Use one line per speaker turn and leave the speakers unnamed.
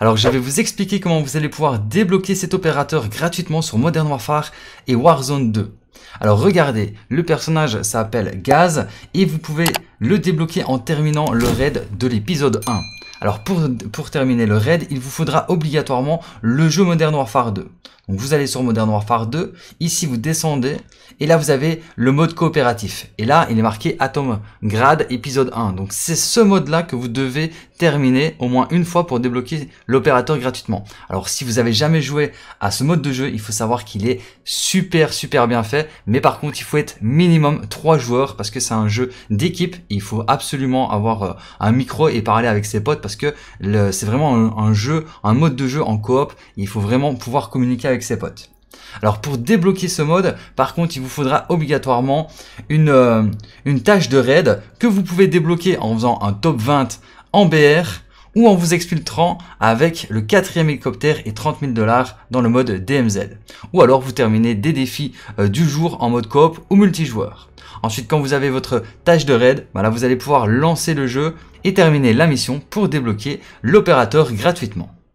Alors je vais vous expliquer comment vous allez pouvoir débloquer cet opérateur gratuitement sur Modern Warfare et Warzone 2. Alors regardez, le personnage s'appelle Gaz et vous pouvez le débloquer en terminant le raid de l'épisode 1. Alors pour, pour, terminer le raid, il vous faudra obligatoirement le jeu Modern Warfare 2. Donc vous allez sur Modern Warfare 2, ici vous descendez, et là vous avez le mode coopératif. Et là, il est marqué Atom Grade épisode 1. Donc c'est ce mode-là que vous devez terminer au moins une fois pour débloquer l'opérateur gratuitement. Alors si vous avez jamais joué à ce mode de jeu, il faut savoir qu'il est super super bien fait, mais par contre il faut être minimum 3 joueurs parce que c'est un jeu d'équipe, il faut absolument avoir euh, un micro et parler avec ses potes parce que c'est vraiment un jeu, un mode de jeu en coop, il faut vraiment pouvoir communiquer avec ses potes. Alors pour débloquer ce mode, par contre, il vous faudra obligatoirement une, euh, tâche de raid que vous pouvez débloquer en faisant un top 20 en BR ou en vous exfiltrant avec le quatrième hélicoptère et 30 000 dollars dans le mode DMZ. Ou alors vous terminez des défis euh, du jour en mode coop ou multijoueur. Ensuite, quand vous avez votre tâche de raid, ben là, vous allez pouvoir lancer le jeu et terminer la mission pour débloquer l'opérateur gratuitement.